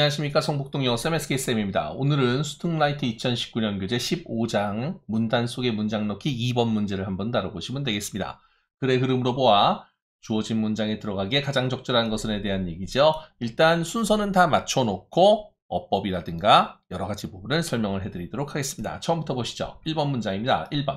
안녕하십니까 성북동 영쌤 SK쌤입니다. 오늘은 수특라이트 2019년 교재 15장 문단 속에 문장 넣기 2번 문제를 한번 다뤄보시면 되겠습니다. 글의 흐름으로 보아 주어진 문장에 들어가기에 가장 적절한 것은에 대한 얘기죠. 일단 순서는 다 맞춰놓고 어법이라든가 여러 가지 부분을 설명을 해드리도록 하겠습니다. 처음부터 보시죠. 1번 문장입니다. 1번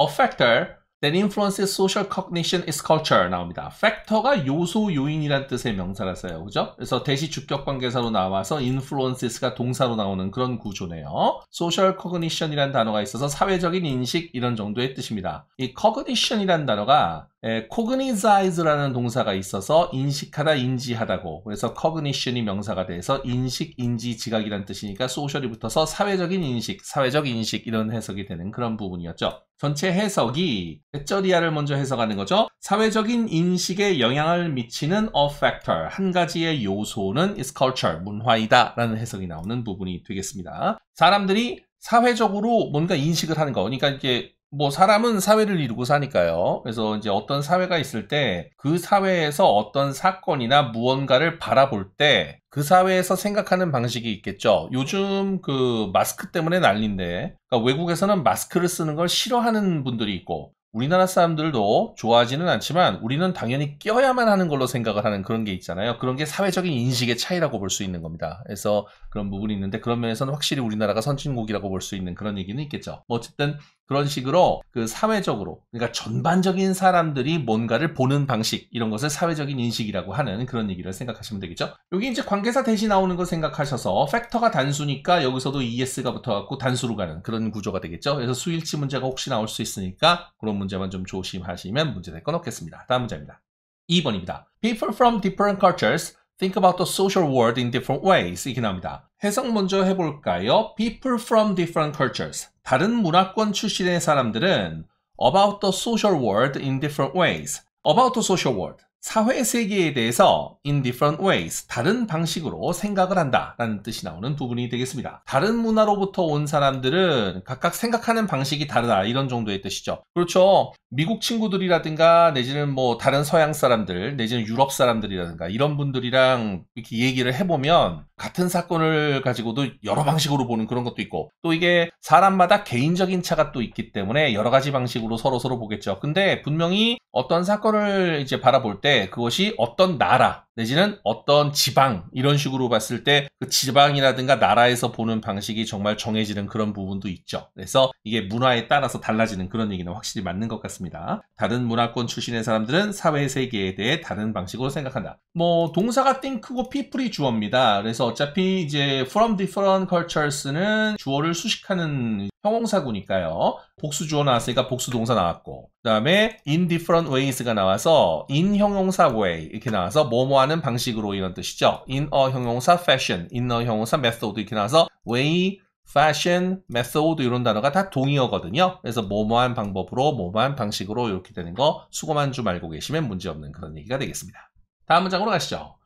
A factor That influences social cognition is culture 나옵니다. 팩터가 요소, 요인이란 뜻의 명사라서요. 그죠? 그래서 대시 주격 관계사로 나와서 influences가 동사로 나오는 그런 구조네요. social cognition이란 단어가 있어서 사회적인 인식 이런 정도의 뜻입니다. 이 cognition이란 단어가 에, cognize라는 동사가 있어서 인식하다, 인지하다고 그래서 cognition이 명사가 돼서 인식, 인지, 지각이란 뜻이니까 social이 붙어서 사회적인 인식, 사회적 인식 이런 해석이 되는 그런 부분이었죠. 전체 해석이 에쩌리아를 먼저 해석하는 거죠. 사회적인 인식에 영향을 미치는 a factor, 한 가지의 요소는 is culture, 문화이다 라는 해석이 나오는 부분이 되겠습니다. 사람들이 사회적으로 뭔가 인식을 하는 거, 그러니까 이게 뭐 사람은 사회를 이루고 사니까요. 그래서 이제 어떤 사회가 있을 때 그 사회에서 어떤 사건이나 무언가를 바라볼 때 그 사회에서 생각하는 방식이 있겠죠. 요즘 그 마스크 때문에 난리인데 그러니까 외국에서는 마스크를 쓰는 걸 싫어하는 분들이 있고 우리나라 사람들도 좋아하지는 않지만 우리는 당연히 껴야만 하는 걸로 생각을 하는 그런 게 있잖아요. 그런 게 사회적인 인식의 차이라고 볼 수 있는 겁니다. 그래서 그런 부분이 있는데 그런 면에서는 확실히 우리나라가 선진국이라고 볼 수 있는 그런 얘기는 있겠죠. 뭐 어쨌든 그런 식으로 그 사회적으로 그러니까 전반적인 사람들이 뭔가를 보는 방식 이런 것을 사회적인 인식이라고 하는 그런 얘기를 생각하시면 되겠죠. 여기 이제 관계사 대신 나오는 거 생각하셔서 팩터가 단수니까 여기서도 ES가 붙어갖고 단수로 가는 그런 구조가 되겠죠. 그래서 수일치 문제가 혹시 나올 수 있으니까 그런 문제만 좀 조심하시면 문제될 건 없겠습니다. 다음 문제입니다. 2번입니다. People from different cultures Think about the social world in different ways. 이렇게 나옵니다. 해석 먼저 해볼까요? People from different cultures. 다른 문화권 출신의 사람들은 about the social world in different ways. about the social world. 사회 세계에 대해서 in different ways, 다른 방식으로 생각을 한다 라는 뜻이 나오는 부분이 되겠습니다. 다른 문화로부터 온 사람들은 각각 생각하는 방식이 다르다 이런 정도의 뜻이죠. 그렇죠. 미국 친구들이라든가 내지는 뭐 다른 서양 사람들, 내지는 유럽 사람들이라든가 이런 분들이랑 이렇게 얘기를 해보면 같은 사건을 가지고도 여러 방식으로 보는 그런 것도 있고 또 이게 사람마다 개인적인 차가 또 있기 때문에 여러 가지 방식으로 서로 서로 보겠죠. 근데 분명히 어떤 사건을 이제 바라볼 때 그것이 어떤 나라 내지는 어떤 지방 이런 식으로 봤을 때 그 지방이라든가 나라에서 보는 방식이 정말 정해지는 그런 부분도 있죠. 그래서 이게 문화에 따라서 달라지는 그런 얘기는 확실히 맞는 것 같습니다. 다른 문화권 출신의 사람들은 사회 세계에 대해 다른 방식으로 생각한다. 뭐 동사가 띵크고 피플이 주어입니다. 그래서 어차피 이제 from different cultures는 주어를 수식하는 형용사구니까요. 복수 주어 나왔으니까 복수 동사 나왔고 그 다음에 in different ways가 나와서 in 형용사 way 이렇게 나와서 뭐뭐하는 방식으로 이런 뜻이죠. in a 형용사 fashion, in a 형용사 method 이렇게 나와서 way fashion, method 이런 단어가 다 동의어거든요. 그래서 뭐뭐한 방법으로, 뭐뭐한 방식으로 이렇게 되는 거 수고만 좀 알고 계시면 문제없는 그런 얘기가 되겠습니다. 다음 문장으로 가시죠.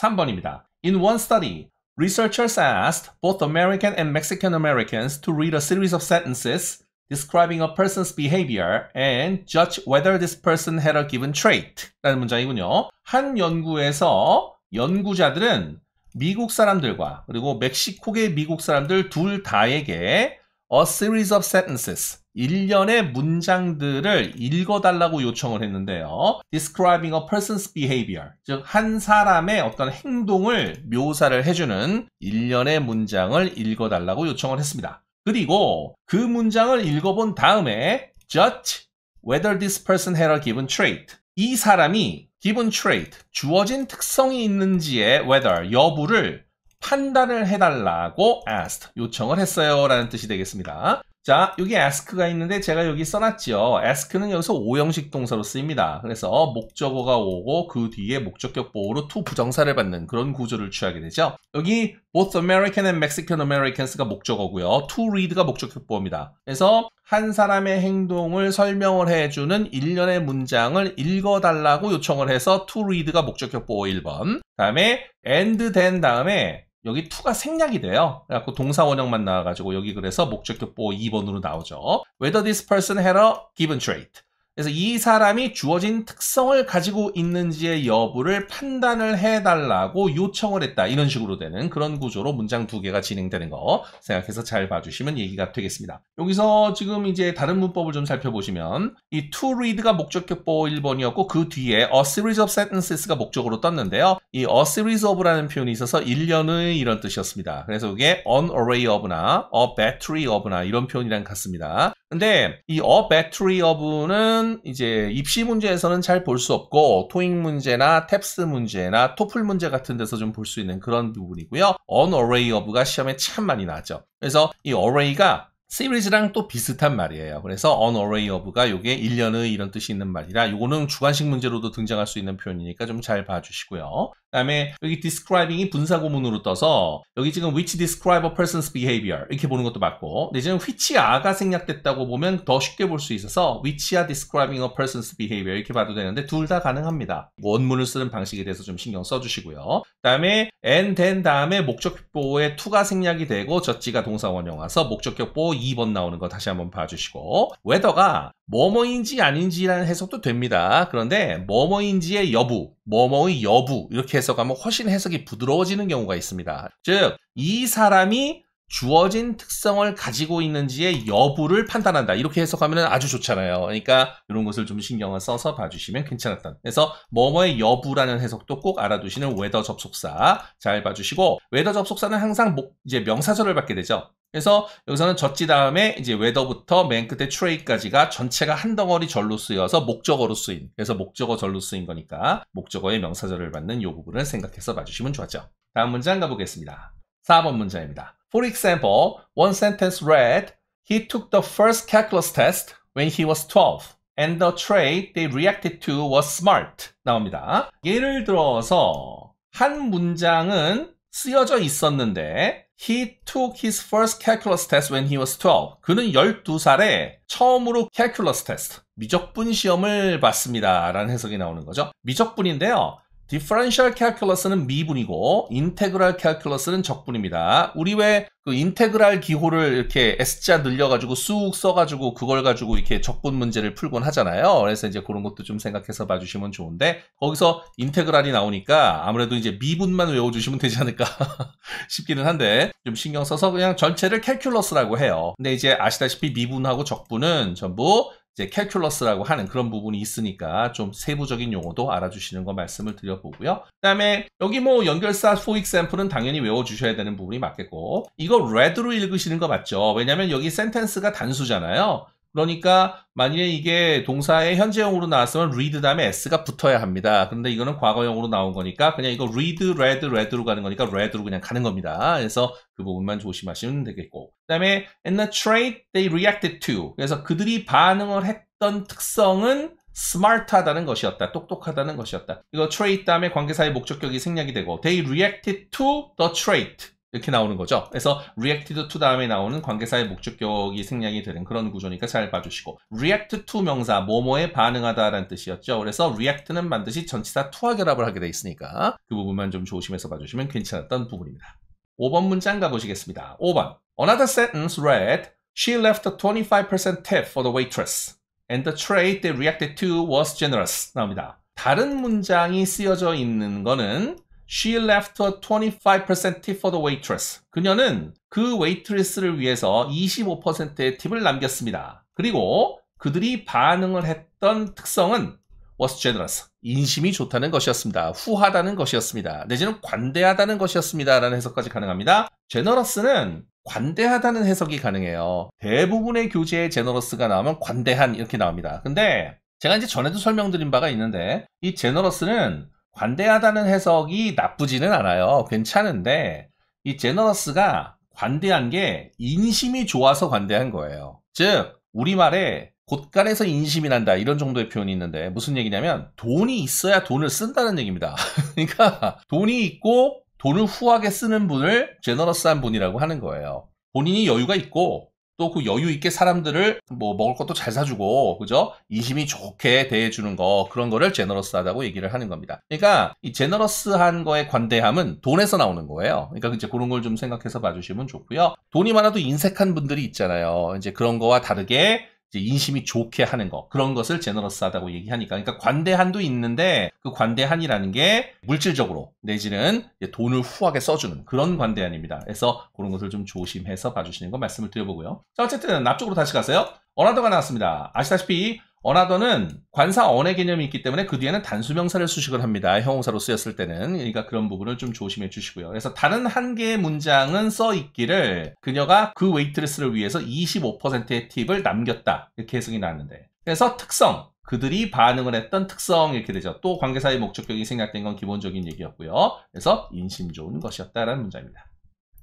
3번입니다. In one study, Researchers asked both American and Mexican Americans to read a series of sentences describing a person's behavior and judge whether this person had a given trait. 라는 문장이군요. 한 연구에서 연구자들은 미국 사람들과 그리고 멕시코계 미국 사람들 둘 다에게 a series of sentences 일련의 문장들을 읽어달라고 요청을 했는데요. Describing a person's behavior. 즉, 한 사람의 어떤 행동을 묘사를 해주는 일련의 문장을 읽어달라고 요청을 했습니다. 그리고 그 문장을 읽어본 다음에 judge whether this person had a given trait. 이 사람이 given trait, 주어진 특성이 있는지의 whether, 여부를 판단을 해달라고 asked, 요청을 했어요. 라는 뜻이 되겠습니다. 자, 여기 ask가 있는데 제가 여기 써놨지요. ask는 여기서 5형식 동사로 쓰입니다. 그래서 목적어가 오고 그 뒤에 목적격 보호로 to 부정사를 받는 그런 구조를 취하게 되죠. 여기 both American and Mexican Americans가 목적어고요. to read가 목적격 보호입니다. 그래서 한 사람의 행동을 설명을 해주는 일련의 문장을 읽어달라고 요청을 해서 to read가 목적격 보호 1번 다음에 and then 다음에 여기 투가 생략이 돼요. 그래갖고 동사 원형만 나와가지고 여기 그래서 목적격보 2번으로 나오죠. Whether this person had a given trait. 그래서 이 사람이 주어진 특성을 가지고 있는지의 여부를 판단을 해달라고 요청을 했다. 이런 식으로 되는 그런 구조로 문장 두 개가 진행되는 거 생각해서 잘 봐주시면 얘기가 되겠습니다. 여기서 지금 이제 다른 문법을 좀 살펴보시면 이 to read가 목적격보 1번이었고 그 뒤에 a series of sentences가 목적으로 떴는데요. 이 a series of라는 표현이 있어서 1년의 이런 뜻이었습니다. 그래서 이게 an array of나 a battery of나 이런 표현이랑 같습니다. 근데 이어 배터리 어 e 는 이제 입시 문제에서는 잘 볼 수 없고 토익 문제나 탭스 문제나 토플 문제 같은 데서 좀 볼 수 있는 그런 부분이고요. 언어 a 이어 a 가 시험에 참 많이 나죠. 그래서 이어 r 이가 시리즈랑 또 비슷한 말이에요. 그래서 언어 a 이어 a 가 이게 1년의 이런 뜻이 있는 말이라 이거는 주관식 문제로도 등장할 수 있는 표현이니까 좀 잘 봐주시고요. 그다음에 여기 describing이 분사 고문으로 떠서 여기 지금 which describe a person's behavior 이렇게 보는 것도 맞고 근데 지금 which are가 생략됐다고 보면 더 쉽게 볼 수 있어서 which are describing a person's behavior 이렇게 봐도 되는데 둘 다 가능합니다. 원문을 쓰는 방식에 대해서 좀 신경 써주시고요. 그다음에 and then 다음에 목적격보의 to가 생략이 되고 저지가 동사원형 와서 목적격보 호 2번 나오는 거 다시 한번 봐주시고 whether가 뭐뭐인지 아닌지라는 해석도 됩니다. 그런데 뭐뭐인지의 여부, 뭐뭐의 여부 이렇게 해석하면 훨씬 해석이 부드러워지는 경우가 있습니다. 즉, 이 사람이 주어진 특성을 가지고 있는지의 여부를 판단한다. 이렇게 해석하면 아주 좋잖아요. 그러니까 이런 것을 좀 신경을 써서 봐주시면 괜찮았다. 그래서 뭐뭐의 여부라는 해석도 꼭 알아두시는 웨더 접속사 잘 봐주시고 웨더 접속사는 항상 이제 명사절을 받게 되죠. 그래서 여기서는 젖지 다음에 이제 웨더부터 맨 끝에 트레이까지가 전체가 한 덩어리 절로 쓰여서 목적어로 쓰인 그래서 목적어 절로 쓰인 거니까 목적어의 명사절을 받는 이 부분을 생각해서 봐주시면 좋죠. 았 다음 문장 가보겠습니다. 4번 문장입니다. For example, one sentence read, He took the first calculus test when he was 12. And the trait they reacted to was smart. 나옵니다. 예를 들어서 한 문장은 쓰여져 있었는데 He took his first calculus test when he was 12. 그는 12살에 처음으로 calculus test, 미적분 시험을 봤습니다. 라는 해석이 나오는 거죠. 미적분인데요. 디퍼런셜 캘큘러스는 미분이고 인테그랄 캘큘러스는 적분입니다. 우리 왜그 인테그랄 기호를 이렇게 S자 늘려가지고 쑥 써가지고 그걸 가지고 이렇게 적분 문제를 풀곤 하잖아요. 그래서 이제 그런 것도 좀 생각해서 봐주시면 좋은데 거기서 인테그랄이 나오니까 아무래도 이제 미분만 외워주시면 되지 않을까 싶기는 한데 좀 신경 써서 그냥 전체를 캘큘러스라고 해요. 근데 이제 아시다시피 미분하고 적분은 전부 이제 캘큘러스라고 하는 그런 부분이 있으니까 좀 세부적인 용어도 알아주시는 거 말씀을 드려보고요. 그다음에 여기 뭐 연결사 for example은 당연히 외워주셔야 되는 부분이 맞겠고 이거 red로 읽으시는 거 맞죠? 왜냐면 여기 센텐스가 단수잖아요. 그러니까 만약에 이게 동사의 현재형으로 나왔으면 read 다음에 s가 붙어야 합니다. 근데 이거는 과거형으로 나온 거니까 그냥 이거 read, read, read로 가는 거니까 read로 그냥 가는 겁니다. 그래서 그 부분만 조심하시면 되겠고 그다음에 in the trade they reacted to 그래서 그들이 반응을 했던 특성은 smart하다는 것이었다. 똑똑하다는 것이었다. 이거 t r a d e 다음에 관계사의 목적격이 생략이 되고 they reacted to the t r a d e 이렇게 나오는 거죠. 그래서 r e a c t to 다음에 나오는 관계사의 목적격이 생략이 되는 그런 구조니까 잘 봐주시고 react to 명사 뭐뭐에 반응하다라는 뜻이었죠. 그래서 react는 반드시 전치사 to와 결합을 하게 돼 있으니까 그 부분만 좀 조심해서 봐주시면 괜찮았던 부분입니다. 5번 문장 가보시겠습니다. 5번 Another sentence read She left a 25% tip for the waitress and the tray they reacted to was generous 나옵니다. 다른 문장이 쓰여져 있는 거는 She left a 25% tip for the waitress. 그녀는 그 웨이트리스를 위해서 25%의 팁을 남겼습니다. 그리고 그들이 반응을 했던 특성은 was generous. 인심이 좋다는 것이었습니다. 후하다는 것이었습니다. 내지는 관대하다는 것이었습니다. 라는 해석까지 가능합니다. generous는 관대하다는 해석이 가능해요. 대부분의 교재에 generous가 나오면 관대한 이렇게 나옵니다. 근데 제가 이제 전에도 설명드린 바가 있는데 이 generous는 관대하다는 해석이 나쁘지는 않아요. 괜찮은데 이 제너러스가 관대한 게 인심이 좋아서 관대한 거예요. 즉 우리말에 곳간에서 인심이 난다 이런 정도의 표현이 있는데 무슨 얘기냐면 돈이 있어야 돈을 쓴다는 얘기입니다. 그러니까 돈이 있고 돈을 후하게 쓰는 분을 제너러스한 분이라고 하는 거예요. 본인이 여유가 있고 또그 여유 있게 사람들을 뭐 먹을 것도 잘 사주고 그죠 인심이 좋게 대해주는 거 그런 거를 제너러스하다고 얘기를 하는 겁니다. 그러니까 이 제너러스한 거의 관대함은 돈에서 나오는 거예요. 그러니까 이제 그런 걸 좀 생각해서 봐주시면 좋고요. 돈이 많아도 인색한 분들이 있잖아요. 이제 그런 거와 다르게 인심이 좋게 하는 거 그런 것을 제너러스하다고 얘기하니까 그러니까 관대한도 있는데 그 관대한이라는 게 물질적으로 내지는 돈을 후하게 써주는 그런 관대한입니다. 그래서 그런 것을 좀 조심해서 봐주시는 거 말씀을 드려보고요. 자 어쨌든 앞쪽으로 다시 가세요. 어나더가 나왔습니다. 아시다시피 어나더는 관사 언의 개념이 있기 때문에 그 뒤에는 단수명사를 수식을 합니다. 형용사로 쓰였을 때는. 그러니까 그런 부분을 좀 조심해 주시고요. 그래서 다른 한 개의 문장은 써 있기를 그녀가 그웨이트레스를 위해서 25%의 팁을 남겼다. 이렇게 해석이 나왔는데. 그래서 특성. 그들이 반응을 했던 특성 이렇게 되죠. 또 관계사의 목적격이 생략된 건 기본적인 얘기였고요. 그래서 인심 좋은 것이었다라는 문장입니다.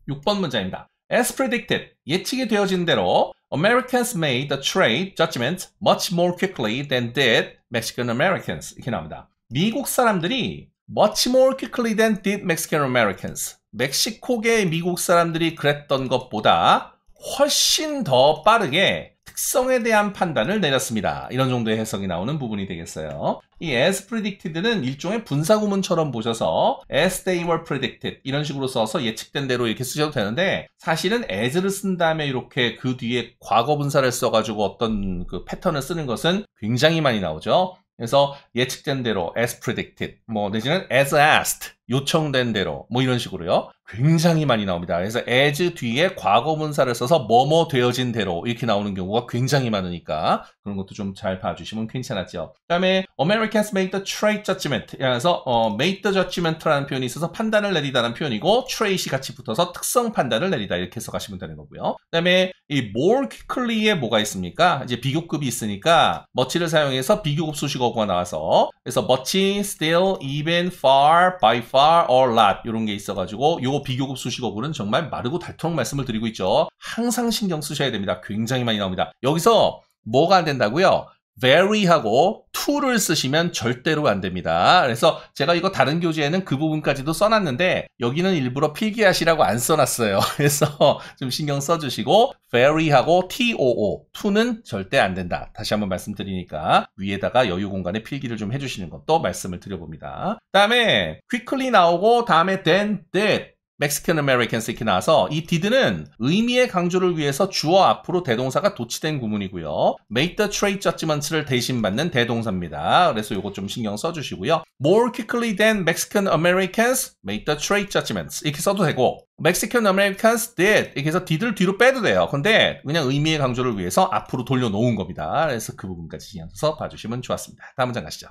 6번 문장입니다. As predicted, 예측이 되어진 대로 Americans made the trade judgment much more quickly than did Mexican Americans 이렇게 나옵니다. 미국 사람들이 much more quickly than did Mexican Americans 멕시코계 미국 사람들이 그랬던 것보다 훨씬 더 빠르게 특성에 대한 판단을 내렸습니다. 이런 정도의 해석이 나오는 부분이 되겠어요. 이 as predicted는 일종의 분사구문처럼 보셔서 as they were predicted 이런 식으로 써서 예측된 대로 이렇게 쓰셔도 되는데 사실은 as를 쓴 다음에 이렇게 그 뒤에 과거 분사를 써가지고 어떤 그 패턴을 쓰는 것은 굉장히 많이 나오죠. 그래서 예측된 대로 as predicted 뭐 내지는 as asked 요청된 대로 뭐 이런 식으로요. 굉장히 많이 나옵니다. 그래서 as 뒤에 과거 문사를 써서 뭐뭐 되어진 대로 이렇게 나오는 경우가 굉장히 많으니까 그런 것도 좀 잘 봐주시면 괜찮았죠. 그다음에 Americans make the trade judgment. 그래서 어, make the judgment라는 표현이 있어서 판단을 내리다는 표현이고 trade이 같이 붙어서 특성 판단을 내리다 이렇게 해석하시면 되는 거고요. 그다음에 이 more quickly에 뭐가 있습니까? 이제 비교급이 있으니까 much를 사용해서 비교급 수식어가 나와서 그래서 much, still, even, far, by far, or lot 이런 게 있어가지고 요 비교급 수식어구는 정말 마르고 닳도록 말씀을 드리고 있죠. 항상 신경 쓰셔야 됩니다. 굉장히 많이 나옵니다. 여기서 뭐가 안 된다고요? very하고 to를 쓰시면 절대로 안 됩니다. 그래서 제가 이거 다른 교재에는 그 부분까지도 써놨는데 여기는 일부러 필기하시라고 안 써놨어요. 그래서 좀 신경 써주시고 very하고 too, to는 절대 안 된다. 다시 한번 말씀드리니까 위에다가 여유 공간에 필기를 좀 해주시는 것도 말씀을 드려봅니다. 다음에 quickly 나오고 다음에 then, that 멕시칸 아메리칸 이렇게 나와서 이 did는 의미의 강조를 위해서 주어 앞으로 대동사가 도치된 구문이고요. m a d e the trade judgments를 대신 받는 대동사입니다. 그래서 이거 좀 신경 써주시고요. more quickly than Mexican Americans m a d e the trade judgments 이렇게 써도 되고 Mexican Americans did 이렇게 해서 did를 뒤로 빼도 돼요. 근데 그냥 의미의 강조를 위해서 앞으로 돌려놓은 겁니다. 그래서 그 부분까지 신경 써서 봐주시면 좋았습니다. 다음 문장 가시죠.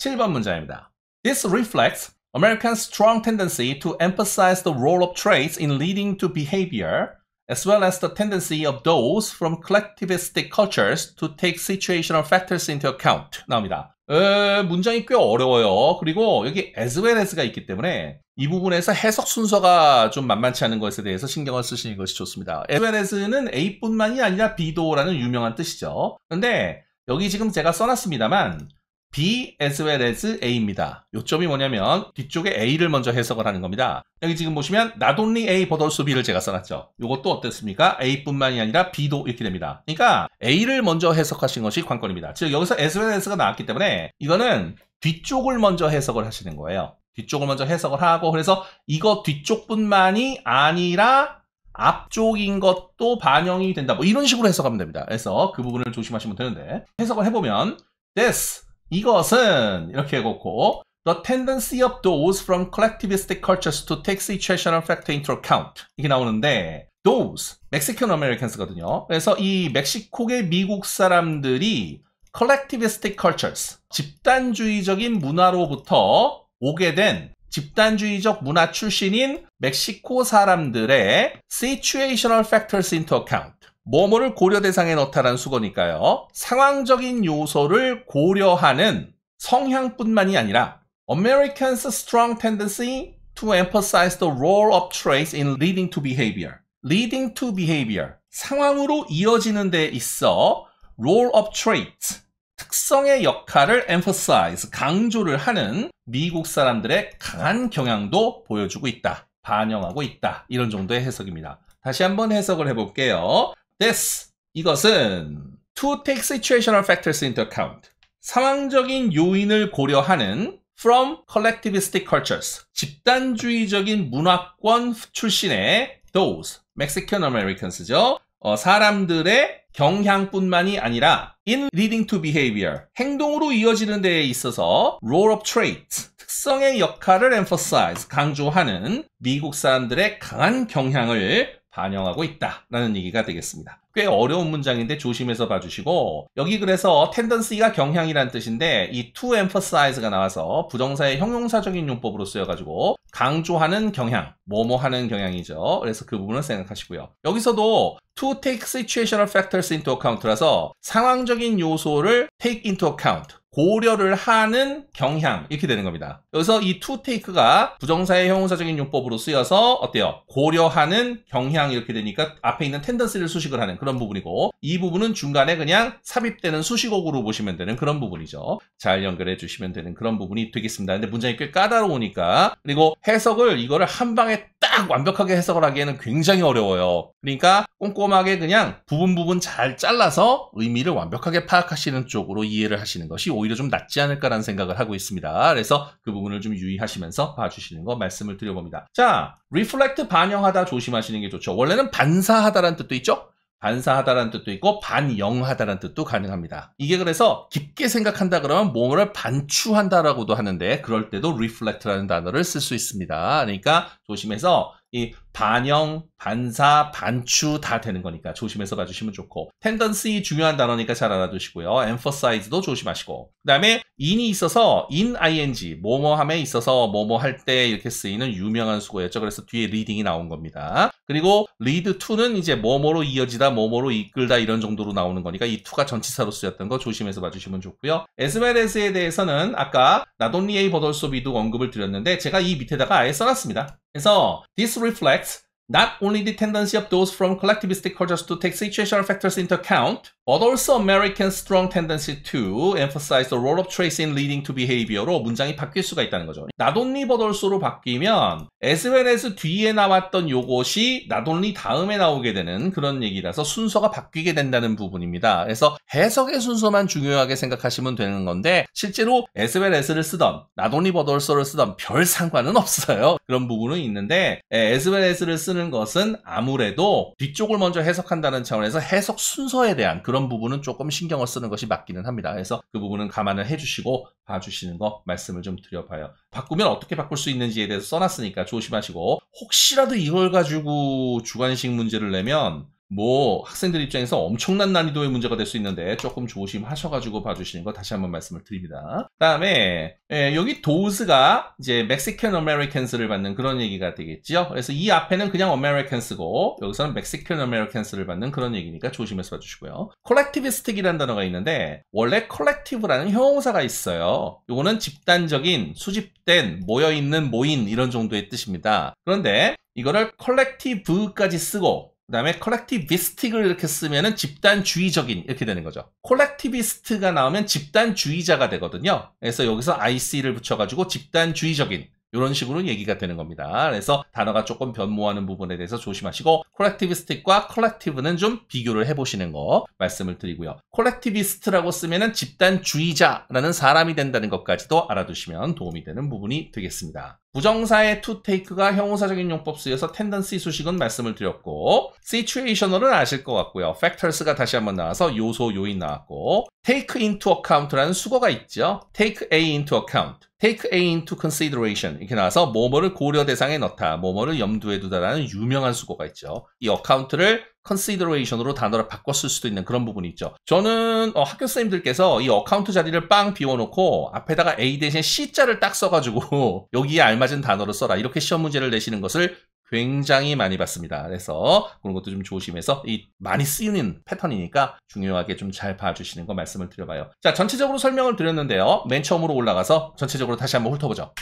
7번 문장입니다. This reflects Americans' strong tendency to emphasize the role of traits in leading to behavior, as well as the tendency of those from collectivistic cultures to take situational factors into account 나옵니다. 에, 문장이 꽤 어려워요. 그리고 여기 as well as가 있기 때문에 이 부분에서 해석 순서가 좀 만만치 않은 것에 대해서 신경을 쓰시는 것이 좋습니다. as well as는 A뿐만이 아니라 B도라는 유명한 뜻이죠. 근데 여기 지금 제가 써놨습니다만 B as well as A입니다. 요점이 뭐냐면 뒤쪽에 A를 먼저 해석을 하는 겁니다. 여기 지금 보시면 not only A but also B를 제가 써놨죠. 이것도 어땠습니까? A뿐만이 아니라 B도 이렇게 됩니다. 그러니까 A를 먼저 해석하신 것이 관건입니다. 즉 여기서 as well as가 나왔기 때문에 이거는 뒤쪽을 먼저 해석을 하시는 거예요. 뒤쪽을 먼저 해석을 하고 그래서 이거 뒤쪽뿐만이 아니라 앞쪽인 것도 반영이 된다. 뭐 이런 식으로 해석하면 됩니다. 그래서 그 부분을 조심하시면 되는데 해석을 해보면 this 이것은 이렇게 해놓고 The tendency of those from collectivistic cultures to take situational factor into account 이게 나오는데 those 멕시칸 아메리칸스거든요. 그래서 이 멕시코계 미국 사람들이 collectivistic cultures 집단주의적인 문화로부터 오게 된 집단주의적 문화 출신인 멕시코 사람들의 situational factors into account 뭐뭐를 고려 대상에 넣다라는 수거니까요. 상황적인 요소를 고려하는 성향뿐만이 아니라 Americans' strong tendency to emphasize the role of traits in leading to behavior. leading to behavior. 상황으로 이어지는 데 있어 role of trait. s 특성의 역할을 emphasize, 강조를 하는 미국 사람들의 강한 경향도 보여주고 있다. 반영하고 있다. 이런 정도의 해석입니다. 다시 한번 해석을 해볼게요. This 이것은 to take situational factors into account 상황적인 요인을 고려하는 from collectivistic cultures 집단주의적인 문화권 출신의 those Mexican Americans죠 어, 사람들의 경향뿐만이 아니라 in leading to behavior 행동으로 이어지는 데에 있어서 role of trait 특성의 역할을 emphasize 강조하는 미국 사람들의 강한 경향을 반영하고 있다라는 얘기가 되겠습니다. 꽤 어려운 문장인데 조심해서 봐주시고 여기 그래서 텐던스가 경향이란 뜻인데 이 to emphasize가 나와서 부정사의 형용사적인 용법으로 쓰여가지고 강조하는 경향, 뭐뭐 하는 경향이죠. 그래서 그 부분을 생각하시고요. 여기서도 to take situational factors into account라서 상황적인 요소를 take into account 고려를 하는 경향 이렇게 되는 겁니다. 여기서이 투테이크가 부정사의 형용사적인 용법으로 쓰여서 어때요? 고려하는 경향 이렇게 되니까 앞에 있는 텐던스를 수식을 하는 그런 부분이고 이 부분은 중간에 그냥 삽입되는 수식어구로 보시면 되는 그런 부분이죠. 잘 연결해 주시면 되는 그런 부분이 되겠습니다. 근데 문장이 꽤 까다로우니까 그리고 해석을 이거를 한 방에 딱 완벽하게 해석을 하기에는 굉장히 어려워요. 그러니까 꼼꼼하게 그냥 부분 부분 잘 잘라서 의미를 완벽하게 파악하시는 쪽으로 이해를 하시는 것이 오히려 좀 낫지 않을까라는 생각을 하고 있습니다. 그래서 그 부분을 좀 유의하시면서 봐주시는 거 말씀을 드려봅니다. 자, reflect 반영하다 조심하시는 게 좋죠. 원래는 반사하다라는 뜻도 있죠? 반사하다라는 뜻도 있고 반영하다라는 뜻도 가능합니다. 이게 그래서 깊게 생각한다 그러면 몸을 반추한다라고도 하는데 그럴 때도 reflect라는 단어를 쓸 수 있습니다. 그러니까 조심해서 이 반영, 반사, 반추 다 되는 거니까 조심해서 봐주시면 좋고 텐던시 중요한 단어니까 잘 알아두시고요. emphasize도 조심하시고 그 다음에 in이 있어서 in, ing 뭐뭐함에 있어서 뭐뭐 할때 이렇게 쓰이는 유명한 수고였죠. 그래서 뒤에 reading이 나온 겁니다. 그리고 lead to는 이제 뭐뭐로 이어지다, 뭐뭐로 이끌다 이런 정도로 나오는 거니까 이 to가 전치사로 쓰였던 거 조심해서 봐주시면 좋고요. as well as에 대해서는 아까 not only a but also b도 언급을 드렸는데 제가 이 밑에다가 아예 써놨습니다. 그래서 this reflects not only the tendency of those from collectivistic cultures to take situational factors into account, But also American strong tendency to emphasize the role of traits in leading to behavior로 문장이 바뀔 수가 있다는 거죠. Not only but also로 바뀌면 as well as 뒤에 나왔던 요것이 not only 다음에 나오게 되는 그런 얘기라서 순서가 바뀌게 된다는 부분입니다. 그래서 해석의 순서만 중요하게 생각하시면 되는 건데 실제로 as well as를 쓰던 not only but also를 쓰던 별 상관은 없어요. 그런 부분은 있는데 as well as를 쓰는 것은 아무래도 뒤쪽을 먼저 해석한다는 차원에서 해석 순서에 대한 그런 그런 부분은 조금 신경을 쓰는 것이 맞기는 합니다. 그래서 그 부분은 감안을 해주시고 봐주시는 거 말씀을 좀 드려봐요. 바꾸면 어떻게 바꿀 수 있는지에 대해서 써놨으니까 조심하시고 혹시라도 이걸 가지고 주관식 문제를 내면 뭐 학생들 입장에서 엄청난 난이도의 문제가 될 수 있는데 조금 조심하셔가지고 봐주시는 거 다시 한번 말씀을 드립니다. 그다음에 예, 여기 도우스가 이제 멕시칸 아메리칸스를 받는 그런 얘기가 되겠죠 그래서 이 앞에는 그냥 아메리칸스고 여기서는 멕시칸 아메리칸스를 받는 그런 얘기니까 조심해서 봐주시고요. 콜렉티비스틱이라는 단어가 있는데 원래 콜렉티브라는 형용사가 있어요. 이거는 집단적인 수집된 모여있는 모인 이런 정도의 뜻입니다. 그런데 이거를 컬렉티브까지 쓰고 그다음에 컬렉티비스틱을 이렇게 쓰면은 집단주의적인 이렇게 되는 거죠. 컬렉티비스트가 나오면 집단주의자가 되거든요. 그래서 여기서 IC를 붙여가지고 집단주의적인 이런 식으로 얘기가 되는 겁니다. 그래서 단어가 조금 변모하는 부분에 대해서 조심하시고 콜렉티비스틱과 컬렉티브는 좀 비교를 해보시는 거 말씀을 드리고요. 콜렉티비스트라고 쓰면 집단주의자라는 사람이 된다는 것까지도 알아두시면 도움이 되는 부분이 되겠습니다. 부정사의 to take가 형용사적인 용법 쓰여서 tendency 수식은 말씀을 드렸고 situational은 아실 것 같고요. factors가 다시 한번 나와서 요소 요인 나왔고 take into account라는 수거가 있죠. take a into account take A into consideration 이렇게 나와서 뭐뭐를 고려 대상에 넣다, 뭐뭐를 염두에 두다라는 유명한 수고가 있죠. 이 어카운트를 consideration으로 단어를 바꿨을 수도 있는 그런 부분이 있죠. 저는 어, 학교 선생님들께서 이 어카운트 자리를 빵 비워놓고 앞에다가 A 대신 C자를 딱 써가지고 여기에 알맞은 단어를 써라 이렇게 시험 문제를 내시는 것을 굉장히 많이 봤습니다. 그래서 그런 것도 좀 조심해서 이 많이 쓰이는 패턴이니까 중요하게 좀 잘 봐주시는 거 말씀을 드려봐요. 자, 전체적으로 설명을 드렸는데요. 맨 처음으로 올라가서 전체적으로 다시 한번 훑어보죠.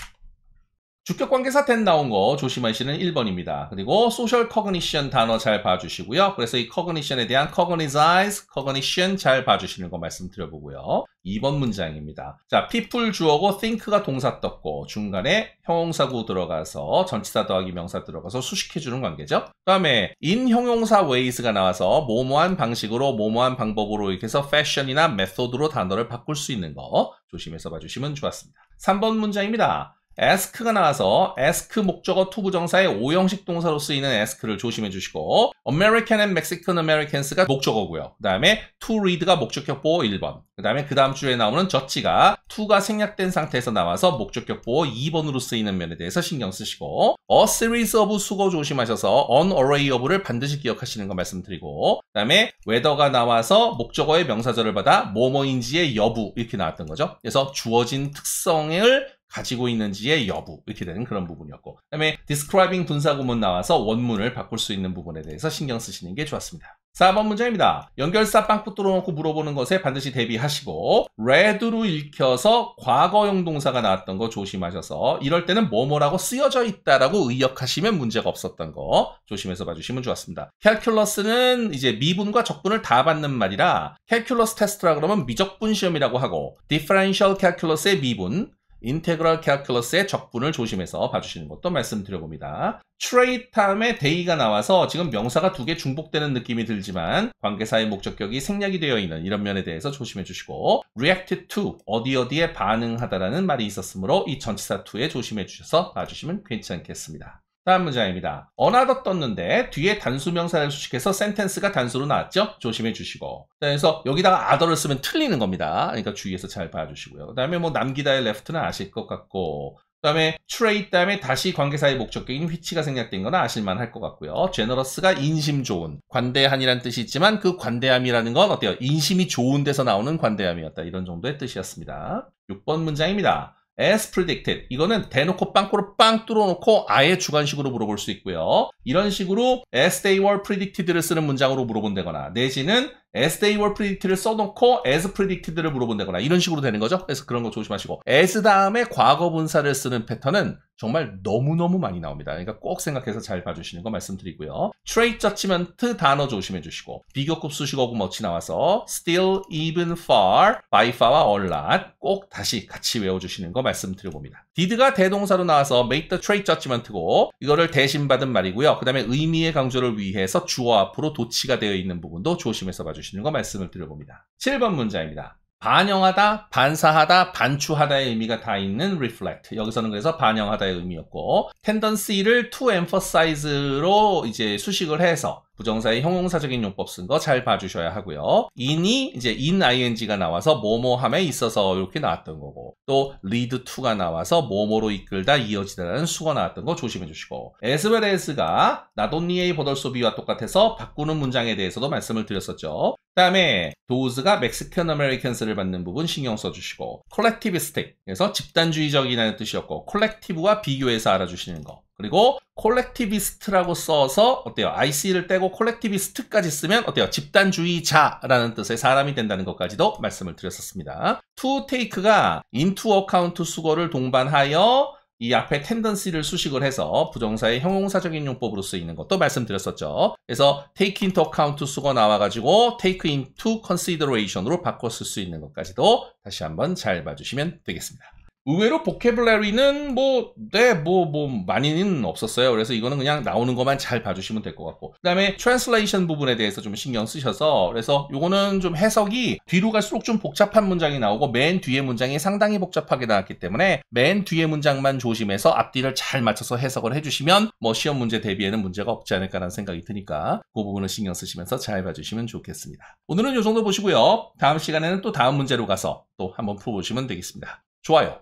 주격 관계사 텐 나온 거 조심하시는 1번입니다. 그리고 소셜 커그니션 단어 잘 봐주시고요. 그래서 이 커그니션에 대한 커그니사이 t 커그니션 잘 봐주시는 거 말씀드려보고요. 2번 문장입니다. 자, people 주어고 think가 동사 떴고 중간에 형용사구 들어가서 전치사 더하기 명사 들어가서 수식해주는 관계죠. 그 다음에 인 형용사 ways가 나와서 모모한 방식으로 모모한 방법으로 이렇게 해서 패션이나메소드로 단어를 바꿀 수 있는 거 조심해서 봐주시면 좋았습니다. 3번 문장입니다. ask가 나와서 ask 목적어 투부 정사의 5형식 동사로 쓰이는 ask를 조심해 주시고 American and Mexican Americans가 목적어고요. 그 다음에 to read가 목적격 보호 1번 그 다음에 그 다음 주에 나오는 저치가 to가 생략된 상태에서 나와서 목적격 보호 2번으로 쓰이는 면에 대해서 신경 쓰시고 a series of 수거 조심하셔서 an array of를 반드시 기억하시는 거 말씀드리고 그 다음에 whether가 나와서 목적어의 명사절을 받아 뭐뭐인지의 여부 이렇게 나왔던 거죠. 그래서 주어진 특성을 가지고 있는지의 여부 이렇게 되는 그런 부분이었고 그다음에 describing 분사구문 나와서 원문을 바꿀 수 있는 부분에 대해서 신경 쓰시는 게 좋았습니다. 4번 문제입니다. 연결사 빵꾸 뚫어놓고 물어보는 것에 반드시 대비하시고 red로 읽혀서 과거용 동사가 나왔던 거 조심하셔서 이럴 때는 뭐뭐라고 쓰여져 있다라고 의역하시면 문제가 없었던 거 조심해서 봐주시면 좋았습니다. calculus는 이제 미분과 적분을 다 받는 말이라 calculus 테스트라 그러면 미적분 시험이라고 하고 differential calculus의 미분 인테그럴 캘큘러스의 적분을 조심해서 봐주시는 것도 말씀드려봅니다. 트레이트 다음에 데이가 나와서 지금 명사가 두 개 중복되는 느낌이 들지만 관계사의 목적격이 생략이 되어 있는 이런 면에 대해서 조심해 주시고 react to 어디 어디에 반응하다라는 말이 있었으므로 이 전치사 2에 조심해 주셔서 봐주시면 괜찮겠습니다. 다음 문장입니다. 어나더 떴는데 뒤에 단수 명사를 수식해서 센텐스가 단수로 나왔죠? 조심해 주시고. 그래서 여기다가 아더를 쓰면 틀리는 겁니다. 그러니까 주의해서 잘 봐주시고요. 그 다음에 뭐 남기다의 레프트는 아실 것 같고 그 다음에 트레이드 다음에 다시 관계사의 목적격인 위치가 생략된 건 아실만 할 것 같고요. 제너러스가 인심 좋은, 관대한이라는 뜻이 있지만 그 관대함이라는 건 어때요? 인심이 좋은 데서 나오는 관대함이었다. 이런 정도의 뜻이었습니다. 6번 문장입니다. as predicted. 이거는 대놓고 빵꾸로 빵 뚫어놓고 아예 주관식으로 물어볼 수 있고요. 이런 식으로 as they were predicted를 쓰는 문장으로 물어본다거나 내지는 as they were predicted를 써놓고 as predicted를 물어본다거나 이런 식으로 되는 거죠. 그래서 그런 거 조심하시고 as 다음에 과거 분사를 쓰는 패턴은 정말 너무너무 많이 나옵니다. 그러니까 꼭 생각해서 잘 봐주시는 거 말씀드리고요. 트레이 저치먼트 단어 조심해 주시고 비교급 수식어구 멋지 나와서 still, even, far, by far와 a lot 꼭 다시 같이 외워주시는 거 말씀드려봅니다. did가 대동사로 나와서 make the trade judgment고 이거를 대신 받은 말이고요. 그 다음에 의미의 강조를 위해서 주어 앞으로 도치가 되어 있는 부분도 조심해서 봐주시는 거 말씀을 드려봅니다. 7번 문장입니다. 반영하다, 반사하다, 반추하다의 의미가 다 있는 reflect. 여기서는 그래서 반영하다의 의미였고 tendency를 to emphasize로 이제 수식을 해서 부정사의 형용사적인 용법 쓴 거 잘 봐주셔야 하고요. in이 이제 in ing가 나와서 뭐뭐함에 있어서 이렇게 나왔던 거고 또 lead to가 나와서 뭐뭐로 이끌다 이어지다라는 수가 나왔던 거 조심해 주시고 as well as가 not only의 버덜소비와 똑같아서 바꾸는 문장에 대해서도 말씀을 드렸었죠. 그 다음에 도우즈가 멕시칸 아메리칸스를 받는 부분 신경 써주시고 콜렉티비스틱 그래서 집단주의적이라는 뜻이었고 콜렉티브와 비교해서 알아주시는 거 그리고 콜렉티비스트라고 써서 어때요? IC를 떼고 콜렉티비스트까지 쓰면 어때요? 집단주의자라는 뜻의 사람이 된다는 것까지도 말씀을 드렸었습니다. 투테이크가 인투 어카운트 수거를 동반하여 이 앞에 텐던시를 수식을 해서 부정사의 형용사적인 용법으로 쓰이는 것도 말씀드렸었죠. 그래서 take into account 수거 나와가지고 take into consideration으로 바꿔 쓸 수 있는 것까지도 다시 한번 잘 봐주시면 되겠습니다. 의외로 보케블러리는 뭐, 네, 뭐, 뭐, 많이는 없었어요. 그래서 이거는 그냥 나오는 것만 잘 봐주시면 될 것 같고. 그 다음에 트랜슬레이션 부분에 대해서 좀 신경 쓰셔서, 그래서 이거는좀 해석이 뒤로 갈수록 좀 복잡한 문장이 나오고, 맨 뒤에 문장이 상당히 복잡하게 나왔기 때문에, 맨 뒤에 문장만 조심해서 앞뒤를 잘 맞춰서 해석을 해주시면, 뭐, 시험 문제 대비에는 문제가 없지 않을까라는 생각이 드니까, 그 부분을 신경 쓰시면서 잘 봐주시면 좋겠습니다. 오늘은 이 정도 보시고요. 다음 시간에는 또 다음 문제로 가서 또 한번 풀어보시면 되겠습니다. 좋아요.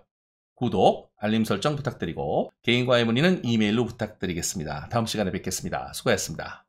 구독, 알림 설정 부탁드리고 개인과의 문의는 이메일로 부탁드리겠습니다. 다음 시간에 뵙겠습니다. 수고하셨습니다.